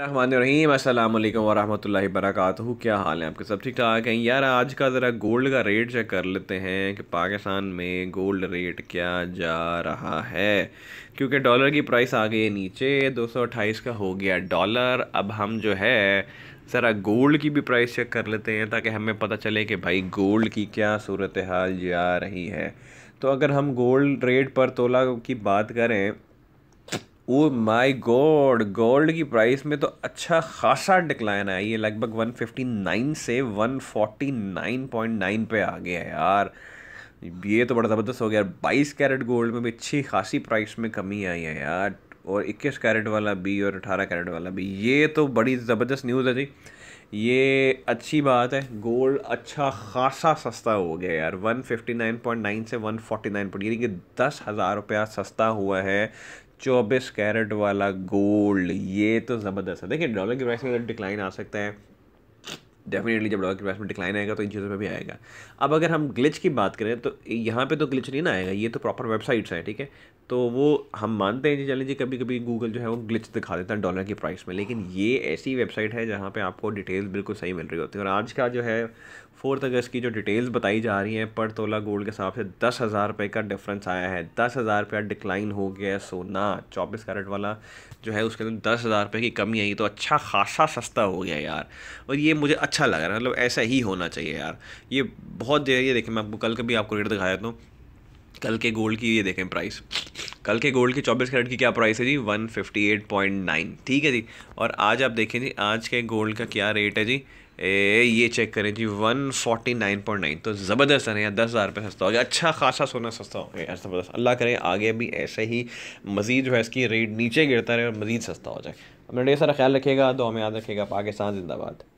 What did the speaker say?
रहीम अस्सलाम वालेकुम वरहमतुल्लाहि वबरकातुहू क्या हाल है आपके सब ठीक ठाक हैं यार आज का ज़रा गोल्ड का रेट चेक कर लेते हैं कि पाकिस्तान में गोल्ड रेट क्या जा रहा है क्योंकि डॉलर की प्राइस आ गई है नीचे अट्ठाईस का हो गया डॉलर अब हम जो है ज़रा गोल्ड की भी प्राइस चेक कर लेते हैं ताकि हमें पता चले कि भाई गोल्ड की क्या सूरत हाल जा रही है तो अगर हम गोल्ड रेट पर तोला की बात करें ओ माय गॉड गोल्ड की प्राइस में तो अच्छा खासा डिक्लाइन आया ये लगभग 159 से 149.9 पे आ गया है यार ये तो बड़ा ज़बरदस्त हो गया यार बाईस कैरेट गोल्ड में भी अच्छी खासी प्राइस में कमी आई है यार और 21 कैरेट वाला भी और 18 कैरेट वाला भी ये तो बड़ी ज़बरदस्त न्यूज़ है जी ये अच्छी बात है गोल्ड अच्छा खासा सस्ता हो गया यार 159.9 से 149 पॉइंट यानी कि दस हज़ार रुपया सस्ता हुआ है चौबीस कैरेट वाला गोल्ड ये तो ज़बरदस्त है देखिए डॉलर की प्राइस में डिक्लाइन आ सकता है डेफिनेटली जब डॉलर की प्राइस में डिक्लाइन आएगा तो इन चीज़ों में भी आएगा अब अगर हम ग्लिच की बात करें तो यहाँ पे तो ग्लिच नहीं ना आएगा ये तो प्रॉपर वेबसाइट्स है ठीक है तो वो हम मानते हैं चलें जी कभी कभी गूगल जो है वो ग्लिच दिखा देता है डॉलर की प्राइस में लेकिन ये ऐसी वेबसाइट है जहाँ पर आपको डिटेल्स बिल्कुल सही मिल रही होती है और आज का जो है फोर्थ अगस्त की जो डिटेल्स बताई जा रही हैं पर तोला गोल्ड के हिसाब से दस हज़ार रुपये का डिफरेंस आया है दस हज़ार रुपया डिक्लाइन हो गया है सोना चौबीस कैरेट वाला जो है उसके अंदर दस हज़ार रुपये की कमी आई तो अच्छा खासा सस्ता हो गया यार और ये मुझे अच्छा अच्छा लग रहा है मतलब ऐसा ही होना चाहिए यार ये बहुत देर ये देखें मैं आपको कल कभी आपको रेट दिखाया तो कल के गोल्ड की ये देखें प्राइस कल के गोल्ड की 24 कैरेट की क्या प्राइस है जी 158.9 ठीक है जी और आज आप देखें जी आज के गोल्ड का क्या रेट है जी ए, ये चेक करें जी 149.9 तो ज़बरदस्त है यार दस हज़ार रुपये सस्ता हो गया अच्छा खासा सोना सस्ता हो गया ज़बरदस्त अल्लाह करे आगे भी ऐसे ही मज़ीद जो है इसकी रेट नीचे गिरता रहे और मज़ीद सस्ता हो जाए अपना ढेर सारा ख्याल रखेगा दो हमें याद रखेगा पाकिस्तान जिंदाबाद